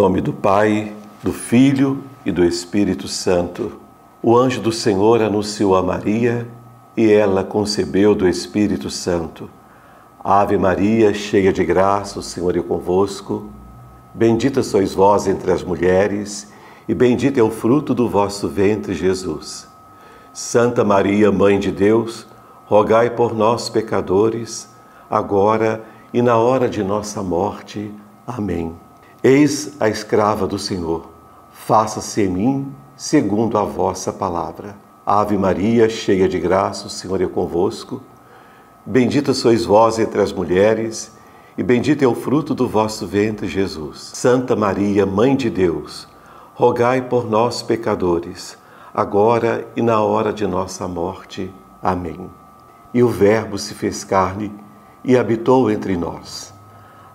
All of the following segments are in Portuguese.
nome do Pai, do Filho e do Espírito Santo. O anjo do Senhor anunciou a Maria e ela concebeu do Espírito Santo. Ave Maria, cheia de graça, o Senhor é convosco. Bendita sois vós entre as mulheres, e bendito é o fruto do vosso ventre, Jesus. Santa Maria, Mãe de Deus, rogai por nós, pecadores, agora e na hora de nossa morte. Amém. Eis a escrava do Senhor, faça-se em mim segundo a vossa palavra. Ave Maria, cheia de graça, o Senhor é convosco. Bendita sois vós entre as mulheres, e bendito é o fruto do vosso ventre, Jesus. Santa Maria, Mãe de Deus, rogai por nós, pecadores, agora e na hora de nossa morte. Amém. E o Verbo se fez carne e habitou entre nós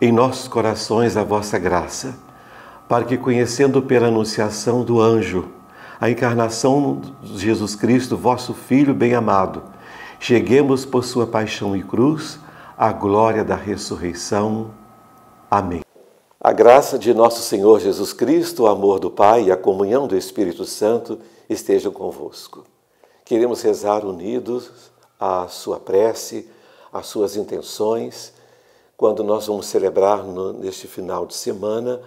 em nossos corações a vossa graça, para que, conhecendo pela anunciação do anjo a encarnação de Jesus Cristo, vosso Filho bem-amado, cheguemos por sua paixão e cruz à glória da ressurreição. Amém. A graça de nosso Senhor Jesus Cristo, o amor do Pai e a comunhão do Espírito Santo estejam convosco. Queremos rezar unidos à sua prece, às suas intenções quando nós vamos celebrar no, neste final de semana,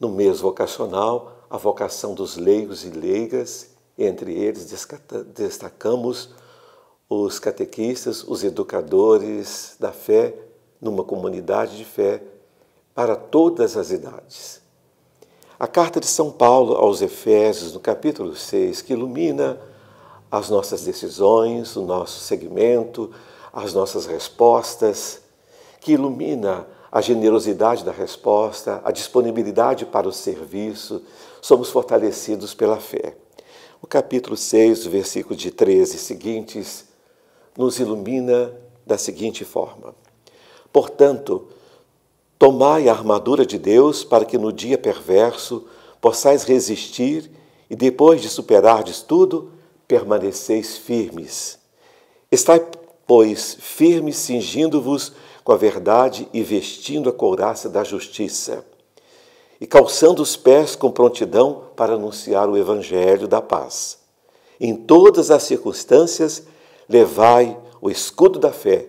no mês vocacional, a vocação dos leigos e leigas. Entre eles destacamos os catequistas, os educadores da fé, numa comunidade de fé para todas as idades. A carta de São Paulo aos Efésios, no capítulo 6, que ilumina as nossas decisões, o nosso segmento, as nossas respostas, que ilumina a generosidade da resposta, a disponibilidade para o serviço, somos fortalecidos pela fé. O capítulo 6, versículo de 13 seguintes, nos ilumina da seguinte forma: Portanto, tomai a armadura de Deus para que no dia perverso possais resistir e depois de superardes tudo, permaneceis firmes. Estai, pois, firmes, cingindo-vos com a verdade e vestindo a couraça da justiça, e calçando os pés com prontidão para anunciar o evangelho da paz. Em todas as circunstâncias, levai o escudo da fé,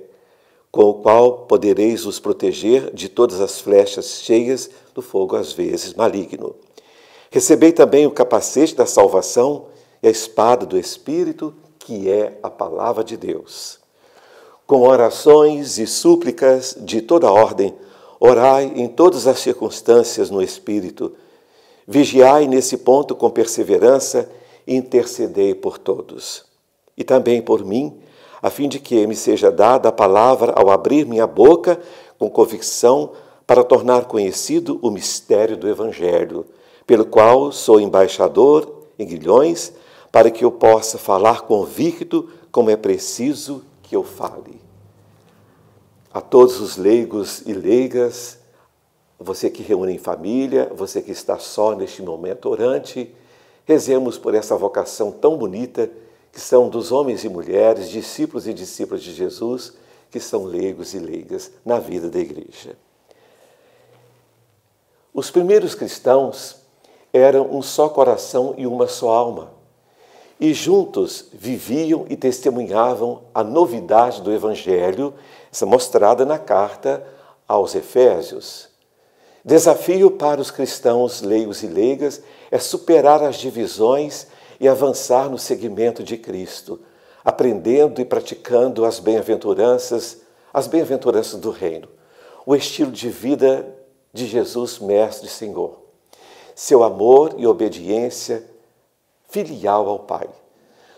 com o qual podereis os proteger de todas as flechas cheias do fogo, às vezes maligno. Recebei também o capacete da salvação e a espada do Espírito, que é a palavra de Deus com orações e súplicas de toda ordem, orai em todas as circunstâncias no Espírito, vigiai nesse ponto com perseverança e intercedei por todos. E também por mim, a fim de que me seja dada a palavra ao abrir minha boca com convicção para tornar conhecido o mistério do Evangelho, pelo qual sou embaixador em Guilhões, para que eu possa falar convicto como é preciso que eu fale. A todos os leigos e leigas, você que reúne em família, você que está só neste momento orante, rezemos por essa vocação tão bonita que são dos homens e mulheres, discípulos e discípulas de Jesus, que são leigos e leigas na vida da igreja. Os primeiros cristãos eram um só coração e uma só alma e juntos viviam e testemunhavam a novidade do Evangelho, essa mostrada na carta aos Efésios. Desafio para os cristãos leigos e leigas é superar as divisões e avançar no seguimento de Cristo, aprendendo e praticando as bem-aventuranças, as bem-aventuranças do reino, o estilo de vida de Jesus, mestre e Senhor. Seu amor e obediência filial ao Pai.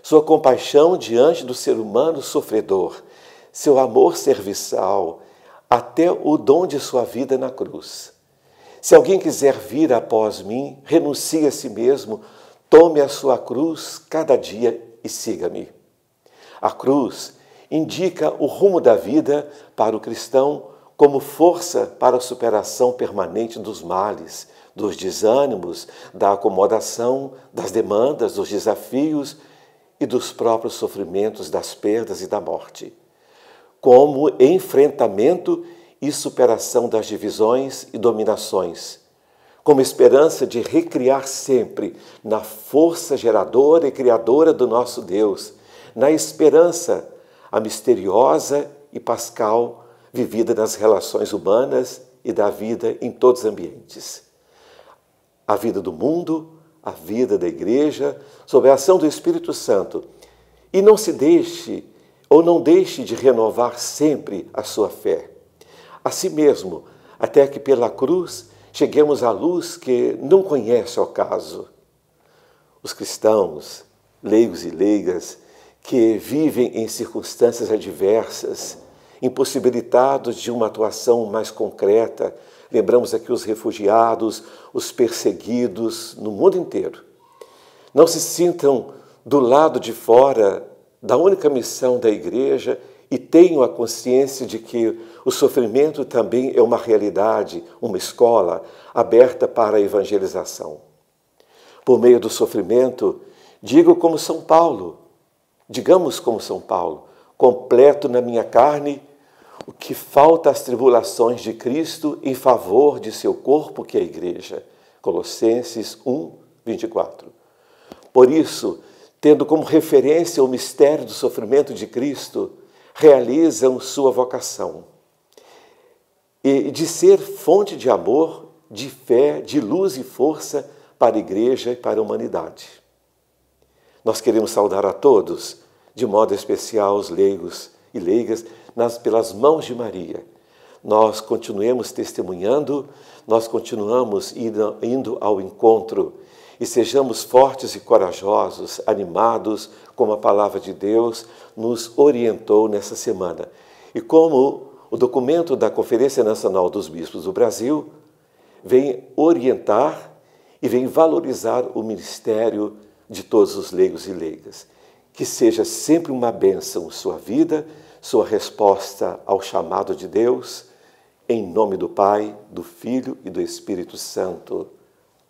Sua compaixão diante do ser humano sofredor, seu amor serviçal, até o dom de sua vida na cruz. Se alguém quiser vir após mim, renuncie a si mesmo, tome a sua cruz cada dia e siga-me. A cruz indica o rumo da vida para o cristão como força para a superação permanente dos males, dos desânimos, da acomodação, das demandas, dos desafios e dos próprios sofrimentos, das perdas e da morte. Como enfrentamento e superação das divisões e dominações, como esperança de recriar sempre na força geradora e criadora do nosso Deus, na esperança, a misteriosa e pascal vivida nas relações humanas e da vida em todos os ambientes a vida do mundo, a vida da igreja, sob a ação do Espírito Santo. E não se deixe ou não deixe de renovar sempre a sua fé. A si mesmo, até que pela cruz cheguemos à luz que não conhece o caso. Os cristãos, leigos e leigas, que vivem em circunstâncias adversas, impossibilitados de uma atuação mais concreta. Lembramos aqui os refugiados, os perseguidos no mundo inteiro. Não se sintam do lado de fora da única missão da igreja e tenham a consciência de que o sofrimento também é uma realidade, uma escola aberta para a evangelização. Por meio do sofrimento, digo como São Paulo, digamos como São Paulo, completo na minha carne o que falta às tribulações de Cristo em favor de seu corpo, que é a igreja. Colossenses 1, 24. Por isso, tendo como referência o mistério do sofrimento de Cristo, realizam sua vocação. E de ser fonte de amor, de fé, de luz e força para a igreja e para a humanidade. Nós queremos saudar a todos, de modo especial os leigos e leigas nas, pelas mãos de Maria, nós continuemos testemunhando, nós continuamos indo, indo ao encontro e sejamos fortes e corajosos, animados, como a palavra de Deus nos orientou nessa semana. E como o documento da Conferência Nacional dos Bispos do Brasil vem orientar e vem valorizar o ministério de todos os leigos e leigas. Que seja sempre uma bênção sua vida sua resposta ao chamado de Deus, em nome do Pai, do Filho e do Espírito Santo.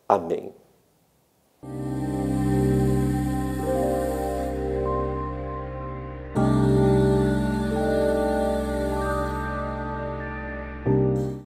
Amém.